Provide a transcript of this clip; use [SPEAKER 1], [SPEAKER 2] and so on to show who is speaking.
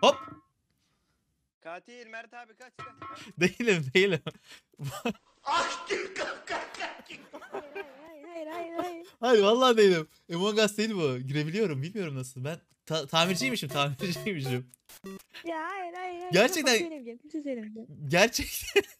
[SPEAKER 1] Hop.
[SPEAKER 2] Katil Mert abi kaç kaç. kaç.
[SPEAKER 1] Değilim değilim. Hayır
[SPEAKER 3] hayır hayır.
[SPEAKER 4] Hayır vallahi değilim. Among Us değil bu. Girebiliyorum bilmiyorum nasıl. Ben ta- tamirciymişim tamirciymişim.
[SPEAKER 5] Ya hayır hayır. hayır. Gerçekten-
[SPEAKER 4] Gerçekten